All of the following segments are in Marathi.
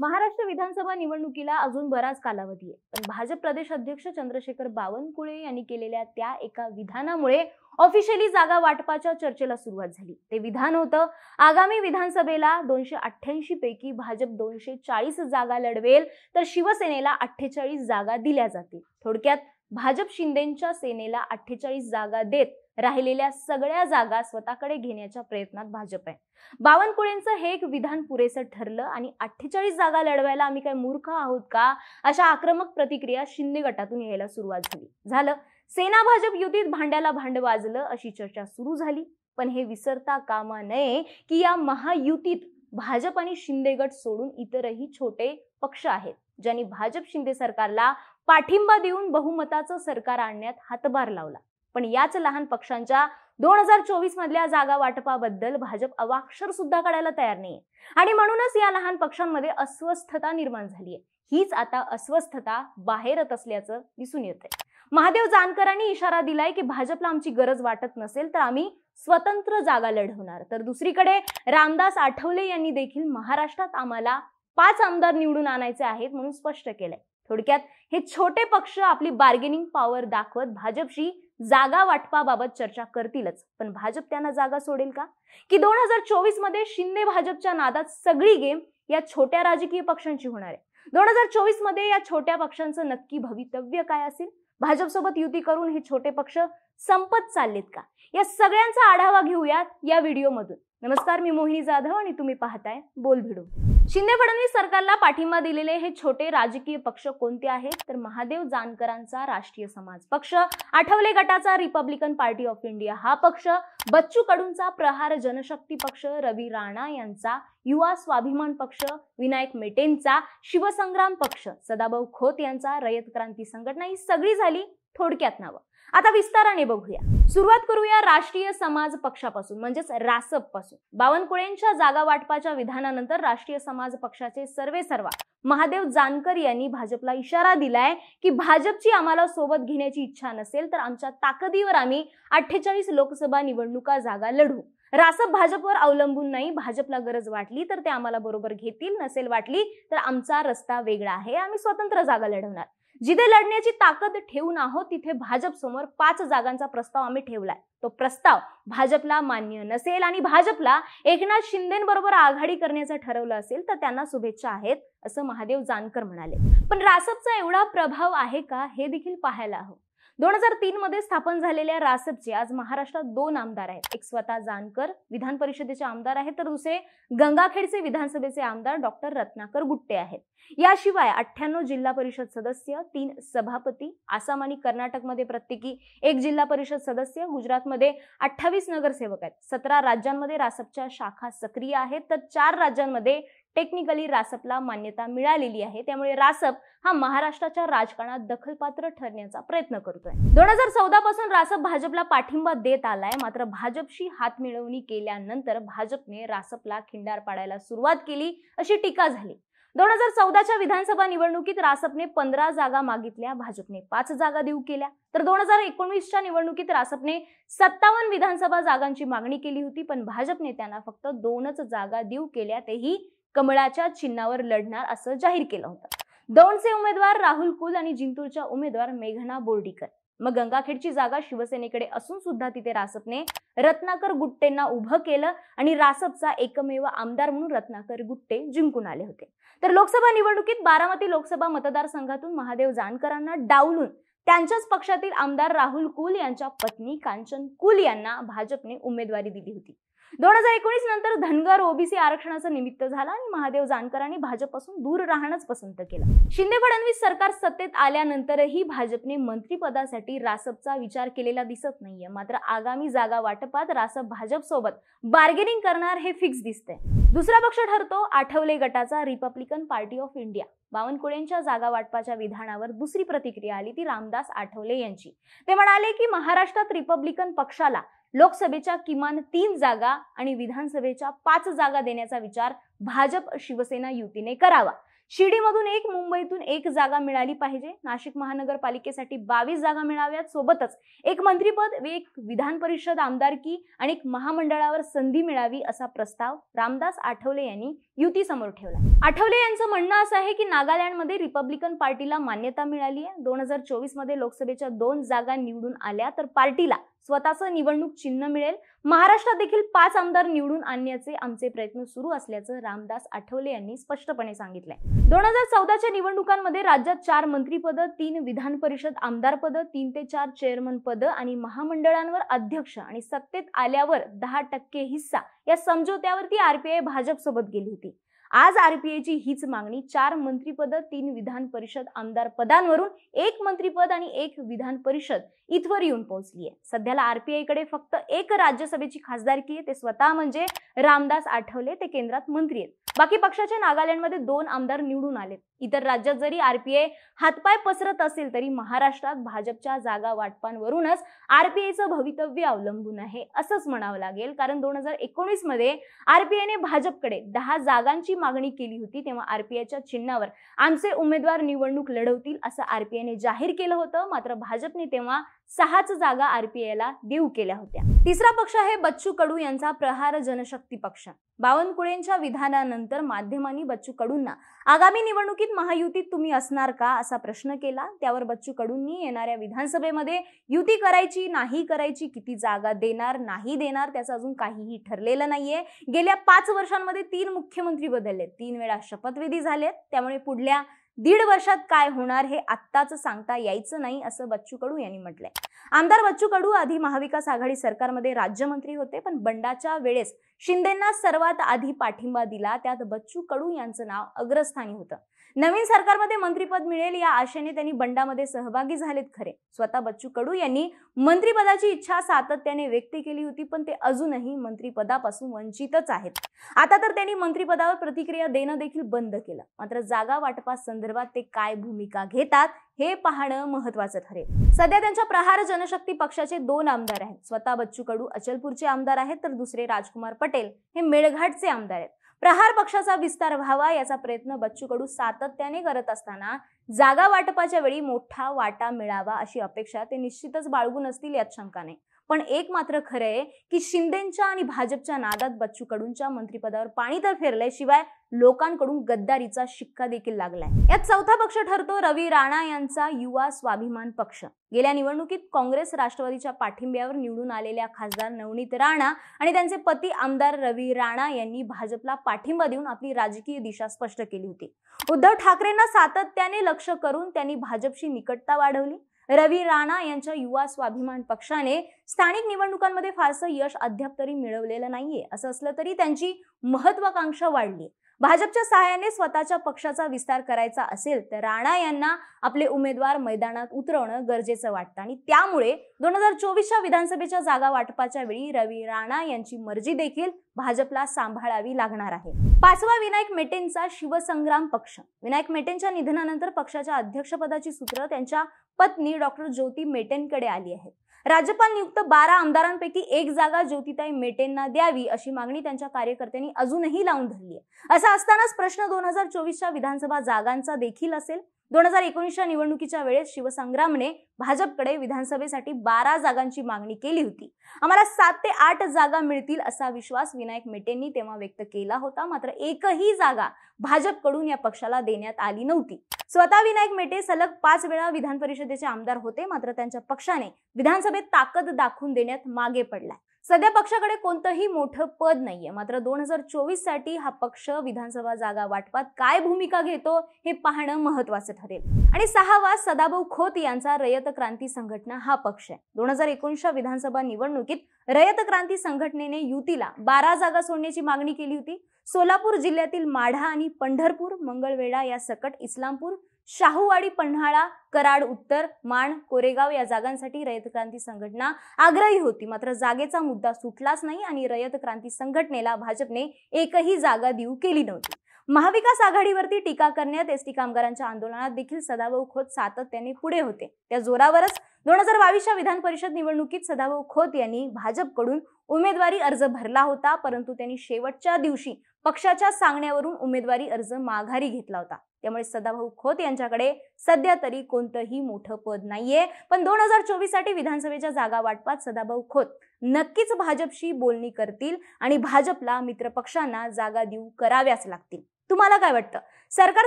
महाराष्ट्र विधानसभा निवडणुकीला अजून बराच कालावधी आहे पण भाजप प्रदेश अध्यक्ष चंद्रशेखर बावनकुळे यांनी केलेल्या त्या एका विधानामुळे ऑफिशियली जागा वाटपाच्या चर्चेला सुरुवात झाली ते विधान होतं आगामी विधानसभेला दोनशे अठ्ठ्याऐंशी पैकी भाजप दोनशे चाळीस जागा लढवेल तर शिवसेनेला अठ्ठेचाळीस जागा दिल्या जातील थोडक्यात भाजप शिंदेच्या सेनेला अठ्ठेचाळीस जागा देत राहिलेल्या सगळ्या जागा स्वतःकडे घेण्याच्या प्रयत्नात भाजप आहे बावनकुळेंचं हे एक विधान पुरेसं ठरलं आणि अठ्ठेचाळीस जागा लढवायला आम्ही काय मूर्ख आहोत का अशा आक्रमक प्रतिक्रिया शिंदे गटातून यायला सुरुवात झाली झालं सेना भाजप युतीत भांड्याला भांड वाजलं अशी चर्चा सुरू झाली पण हे विसरता कामा नये की या महायुतीत भाजप आणि शिंदे गट सोडून इतरही छोटे पक्ष आहेत ज्यांनी भाजप शिंदे सरकारला पाठिंबा देऊन बहुमताचं सरकार आणण्यात हातभार लावला पण याच लहान पक्षांच्या दोन हजार चोवीस मधल्या जागा वाटपाबद्दल भाजप अवाक्षर सुद्धा काढायला तयार नाही आणि म्हणूनच या लहान पक्षांमध्ये अस्वस्थता निर्माण झाली आहे हीच आता अस्वस्थता बाहेरत असल्याचं दिसून आहे महादेव जानकरांनी इशारा दिलाय की भाजपला आमची गरज वाटत नसेल तर आम्ही स्वतंत्र जागा लढवणार तर दुसरीकडे रामदास आठवले यांनी देखील महाराष्ट्रात आम्हाला पाच आमदार निवडून आणायचे आहेत म्हणून स्पष्ट केलंय थोडक्यात हे छोटे पक्ष आपली बार्गेनिंग पॉवर दाखवत भाजपशी जागा वाटपाबाबत चर्चा करतीलच पण भाजप त्यांना जागा सोडेल का की दोन हजार चोवीस मध्ये शिंदे भाजपच्या नादात सगळी गेम या छोट्या राजकीय पक्षांची होणार आहे दोन हजार चोवीस मध्ये या छोट्या पक्षांचं नक्की भवितव्य काय असेल भाजपसोबत युती करून हे छोटे पक्ष संपत चाललेत का या सगळ्यांचा आढावा घेऊयात या व्हिडिओमधून नमस्कार मी मोहिनी जाधव आणि तुम्ही पाहताय बोल भिडू शिंदे फडणवीस सरकारला पाठिंबा दिलेले हे छोटे राजकीय पक्ष कोणते आहेत तर महादेव जानकरांचा राष्ट्रीय समाज पक्ष आठवले गटाचा रिपब्लिकन पार्टी ऑफ इंडिया हा पक्ष बच्चू कडूंचा प्रहार जनशक्ती पक्ष रवी राणा यांचा युवा स्वाभिमान पक्ष विनायक मेटेंचा शिवसंग्राम पक्ष सदाभाऊ खोत यांचा रयत क्रांती संघटना ही सगळी झाली थोडक्यात नावं आता विस्ताराने बघूया सुरुवात करूया राष्ट्रीय समाज पक्षापासून म्हणजेच रासप पासून बावनकुळेंच्या जागा वाटपाच्या विधानानंतर राष्ट्रीय समाज पक्षाचे सर्वे सर्वा महादेव जानकर यांनी भाजपला इशारा दिलाय की भाजपची आम्हाला सोबत घेण्याची इच्छा नसेल तर आमच्या ताकदीवर आम्ही अठ्ठेचाळीस लोकसभा निवडणुका जागा लढू रासप भाजपवर अवलंबून नाही भाजपला गरज वाटली तर ते आम्हाला बरोबर घेतील नसेल वाटली तर आमचा रस्ता वेगळा आहे आम्ही स्वतंत्र जागा लढवणार जिथे लढण्याची ताकद ठेवून आहोत तिथे भाजप समोर पाच जागांचा प्रस्ताव आम्ही ठेवलाय तो प्रस्ताव भाजपला मान्य नसेल आणि भाजपला एकनाथ बरोबर आघाडी करण्याचं ठरवलं असेल तर त्यांना शुभेच्छा आहेत असं महादेव जानकर म्हणाले पण रासपचा एवढा प्रभाव आहे का हे देखील पाहायला हवं दोन हजार तीन मध्ये स्थापन झालेल्या रासपचे आज महाराष्ट्रात दोन आमदार आहेत एक स्वतः जानकर विधान परिषदेचे आमदार आहेत तर दुसरे गंगाखेडचे विधानसभेचे आमदार डॉक्टर रत्नाकर गुट्टे आहेत याशिवाय अठ्ठ्याण्णव जिल्हा परिषद सदस्य तीन सभापती आसाम आणि कर्नाटकमध्ये प्रत्येकी एक जिल्हा परिषद सदस्य गुजरातमध्ये अठ्ठावीस नगरसेवक आहेत सतरा राज्यांमध्ये रासपच्या शाखा सक्रिय आहेत तर चार राज्यांमध्ये टेक्निकली रासपला मान्यता मिळालेली आहे त्यामुळे रासप हा महाराष्ट्राच्या राजकारणात दखलपात्र ठरण्याचा प्रयत्न करतोय दोन हजार चौदा पासून रासप भाजपला पाठिंबा देत आलाय मात्र भाजपशी हात मिळवणी केल्यानंतर भाजपने रासपला खिंडार पाडायला सुरुवात केली अशी टीका झाली दोन हजार चौदाच्या विधानसभा निवडणुकीत रासपने पंधरा जागा मागितल्या भाजपने पाच जागा देऊ केल्या तर दोन हजार एकोणवीसच्या निवडणुकीत रासपने सत्तावन्न विधानसभा जागांची मागणी केली होती पण भाजपने त्यांना फक्त दोनच जागा देऊ केल्या तेही कमळाच्या चिन्हावर लढणार असं जाहीर केलं होतं दौंडचे उमेदवार राहुल कुल आणि जिंतूरच्या उमेदवार मेघना बोर्डीकर मग गंगाखेडची जागा शिवसेनेकडे असून सुद्धा तिथे रासपने रत्नाकर गुट्टेंना उभं केलं आणि रासपचा एकमेव आमदार म्हणून रत्नाकर गुट्टे जिंकून आले होते तर लोकसभा निवडणुकीत बारामती लोकसभा मतदारसंघातून महादेव जानकरांना डावलून त्यांच्याच पक्षातील आमदार राहुल कुल यांच्या पत्नी कांचन कुल यांना भाजपने उमेदवारी दिली होती दोन हजार एकोणीस नंतर धनगर ओबीसी आरक्षणाचं निमित्त झाला आणि महादेव जानकरांनी भाजपपासून दूर राहणंच पसंत केलं शिंदे फडणवीस सरकार सत्तेत आल्यानंतरही भाजपने मंत्रीपदासाठी रासपचा विचार केलेला दिसत नाहीये मात्र आगामी जागा वाटपात रासप भाजप सोबत बार्गेनिंग करणार हे फिक्स दिसतंय दुसरा पक्ष ठरतो आठवले गटाचा रिपब्लिकन पार्टी ऑफ इंडिया बावनकुळेंच्या जागा वाटपाच्या विधानावर दुसरी प्रतिक्रिया आली ती रामदास आठवले यांची ते म्हणाले की महाराष्ट्रात रिपब्लिकन पक्षाला लोकसभेच्या किमान तीन जागा आणि विधानसभेच्या पाच जागा देण्याचा विचार भाजप शिवसेना युतीने करावा शिर्डीमधून एक मुंबईतून एक जागा मिळाली पाहिजे नाशिक महानगरपालिकेसाठी बावीस जागा मिळाव्यात सोबतच एक मंत्रीपद एक विधान परिषद आमदारकी आणि एक महामंडळावर संधी मिळावी असा प्रस्ताव रामदास आठवले यांनी युती समोर ठेवला आठवले यांचं म्हणणं असं आहे की नागालँडमध्ये रिपब्लिकन पार्टीला मान्यता मिळाली आहे दोन हजार चोवीसमध्ये लोकसभेच्या दोन जागा निवडून आल्या तर पार्टीला स्वतःचं निवडणूक चिन्ह मिळेल महाराष्ट्रात देखील पाच आमदार निवडून आणण्याचे आमचे प्रयत्न सुरू असल्याचं रामदास आठवले यांनी स्पष्टपणे सांगितलंय दोन हजार चौदाच्या निवडणुकांमध्ये राज्यात चार मंत्रीपद तीन विधान परिषद आमदार पद तीन ते चार चेअरमन पद आणि महामंडळांवर अध्यक्ष आणि सत्तेत आल्यावर दहा टक्के हिस्सा या समझोत्यावरती आरपीआय भाजपसोबत गेली होती आज आरपीआयची हीच मागणी चार मंत्रीपद तीन विधान परिषद आमदार पदांवरून एक मंत्रीपद आणि एक विधान परिषद इथवर येऊन पोहोचली आहे सध्याला आरपीआयकडे फक्त एक राज्यसभेची खासदारकी आहे ते स्वतः म्हणजे रामदास आठवले ते केंद्रात मंत्री आहेत बाकी पक्षाचे नागालँडमध्ये दोन आमदार निवडून आले इतर राज्यात जरी आरपीआय हातपाय पसरत असेल तरी महाराष्ट्रात भाजपच्या जागा वाटपांवरूनच आरपीआयचं भवितव्य अवलंबून आहे असंच म्हणावं लागेल कारण दोन हजार एकोणीस मध्ये आरपीआयने भाजपकडे दहा जागांची मागणी केली होती तेव्हा आरपीआयच्या चिन्हावर आमचे उमेदवार निवडणूक लढवतील असं आरपीआयने जाहीर केलं होतं मात्र भाजपने तेव्हा सहाच जागा आरपीआयला देऊ केल्या होत्या तिसरा पक्ष आहे बच्चू कडू यांचा प्रहार जनशक्ती पक्ष बावनकुळेंच्या विधानानंतर माध्यमांनी बच्चू कडूंना आगामी निवडणुकीत महायुतीत तुम्ही असणार का असा प्रश्न केला त्यावर बच्चू कडूंनी येणाऱ्या विधानसभेमध्ये युती करायची नाही करायची किती जागा देणार नाही देणार त्याचं अजून काहीही ठरलेलं नाहीये गेल्या पाच वर्षांमध्ये तीन मुख्यमंत्री बदलले तीन वेळा शपथविधी झालेत त्यामुळे पुढल्या दीड वर्षात काय होणार हे आत्ताच सांगता यायचं नाही असं बच्चू कडू यांनी म्हटलंय आमदार बच्चू कडू आधी महाविकास आघाडी सरकारमध्ये राज्यमंत्री होते पण बंडाच्या वेळेस शिंदेना सर्वात आधी पाठिंबा दिला त्यात बच्चू कडू यांचं नाव अग्रस्थानी होतं नवीन सरकारमध्ये मंत्रीपद मिळेल या आशेने त्यांनी बंडामध्ये सहभागी झालेत खरे स्वतः बच्चू कडू यांनी मंत्रीपदाची इच्छा सातत्याने व्यक्त केली होती पण ते अजूनही मंत्रीपदापासून वंचितच आहेत आता तर त्यांनी मंत्रीपदावर प्रतिक्रिया देणं देखील बंद केलं मात्र जागा संदर्भात ते काय भूमिका घेतात हे पाहणं महत्वाचं ठरेल सध्या त्यांच्या प्रहार जनशक्ती पक्षाचे दोन आमदार आहेत स्वतः बच्चू कडू अचलपूरचे आमदार आहेत तर दुसरे राजकुमार पटेल हे मेळघाटचे आमदार आहेत प्रहार पक्षाचा विस्तार व्हावा याचा प्रयत्न बच्चू कडू सातत्याने करत असताना जागा वाटपाच्या वेळी मोठा वाटा मिळावा अशी अपेक्षा ते निश्चितच बाळगून असतील यात शंका नाही पण एक मात्र खरं आहे की शिंदेच्या आणि भाजपच्या नादात बच्चू कडूंच्या मंत्रीपदावर पाणी तर फेरलंय शिवाय लोकांकडून गद्दारीचा शिक्का देखील लागलाय यात चौथा पक्ष ठरतो रवी राणा यांचा युवा स्वाभिमान पक्ष गेल्या निवडणुकीत काँग्रेस राष्ट्रवादीच्या पाठिंब्यावर निवडून आलेल्या खासदार नवनीत राणा आणि त्यांचे पती आमदार रवी राणा यांनी भाजपला पाठिंबा देऊन आपली राजकीय दिशा स्पष्ट केली होती उद्धव ठाकरेंना सातत्याने लक्ष करून त्यांनी भाजपशी निकटता वाढवली रवी राणा यांच्या युवा स्वाभिमान पक्षाने स्थानिक निवडणुकांमध्ये फारसं यश अद्याप तरी मिळवलेलं नाहीये असं असलं तरी त्यांची महत्वाकांक्षा वाढली भाजपच्या सहाय्याने स्वतःच्या पक्षाचा विस्तार करायचा असेल तर राणा यांना आपले उमेदवार मैदानात उतरवणं गरजेचं वाटतं आणि त्यामुळे दोन हजार चोवीसच्या विधानसभेच्या जागा वाटपाच्या वेळी रवी राणा यांची मर्जी देखील भाजपला सांभाळावी लागणार आहे पाचवा विनायक मेटेंचा शिवसंग्राम पक्ष विनायक मेटेंच्या निधनानंतर पक्षाच्या अध्यक्षपदाची सूत्र त्यांच्या पत्नी डॉक्टर ज्योती मेटेंकडे आली आहेत राज्यपाल नियुक्त बारा आमदारांपैकी एक जागा ज्योतिताई मेटेंना द्यावी अशी मागणी त्यांच्या कार्यकर्त्यांनी अजूनही लावून धरली आहे असं असतानाच प्रश्न दोन हजार चोवीसच्या विधानसभा जागांचा देखील असेल दोन हजार एकोणीसच्या निवडणुकीच्या वेळेस शिवसंग्रामने भाजपकडे विधानसभेसाठी बारा जागांची मागणी केली होती आम्हाला सात ते आठ जागा मिळतील असा विश्वास विनायक मेटेंनी तेव्हा व्यक्त केला होता मात्र एकही जागा भाजपकडून या पक्षाला देण्यात आली नव्हती स्वतः विनायक मेटे सलग पाच वेळा विधान परिषदेचे आमदार होते मात्र त्यांच्या पक्षाने विधानसभेत ताकद दाखवून देण्यात मागे पडलाय सध्या पक्षाकडे कोणतंही मोठं पद नाहीये मात्र दोन हजार चोवीस साठी हा पक्ष विधानसभा जागा वाटपात काय भूमिका घेतो हे पाहणं महत्वाचं ठरेल आणि सहावा सदाभाऊ खोत यांचा रयत क्रांती संघटना हा पक्ष आहे दोन हजार एकोणीसच्या विधानसभा निवडणुकीत रयत क्रांती संघटनेने युतीला बारा जागा सोडण्याची मागणी केली होती सोलापूर जिल्ह्यातील माढा आणि पंढरपूर मंगळवेढा या सकट इस्लामपूर शाहूवाडी पन्हाळा कराड उत्तर माण कोरेगाव या जागांसाठी रयत क्रांती संघटना आग्रही होती मात्र जागेचा मुद्दा सुटलाच नाही आणि रयत क्रांती संघटनेला भाजपने एकही जागा देऊ केली नव्हती महाविकास आघाडीवरती टीका करण्यात एसटी कामगारांच्या आंदोलनात देखील सदाभाऊ खोत सातत्याने पुढे होते त्या जोरावरच दोन हजार बावीसच्या विधान परिषद निवडणुकीत सदाभाऊ खोत यांनी भाजपकडून उमेदवारी अर्ज भरला होता परंतु त्यांनी शेवटच्या दिवशी पक्षाच्या सांगण्यावरून उमेदवारी अर्ज माघारी घेतला होता त्यामुळे सदाभाऊ खोत यांच्याकडे सध्या तरी कोणतंही मोठं पद नाहीये पण दोन हजार चोवीस साठी विधानसभेच्या जागा वाटपात सदाभाऊ खोत नक्कीच भाजपशी बोलणी करतील आणि भाजपला मित्रपक्षांना जागा देऊ कराव्याच लागतील तुम्हाला काय वाटतं सरकार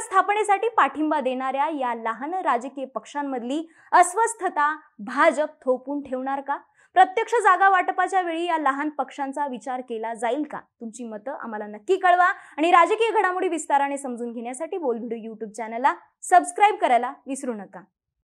स्थापनेसाठी पाठिंबा देणाऱ्या या लहान राजकीय पक्षांमधली अस्वस्थता भाजप थोपून ठेवणार का प्रत्यक्ष जागा वाटपाच्या वेळी या लहान पक्षांचा विचार केला जाईल का तुमची मतं आम्हाला नक्की कळवा आणि राजकीय घडामोडी विस्ताराने समजून घेण्यासाठी बोलभिडू यूट्यूब चॅनलला सबस्क्राईब करायला विसरू नका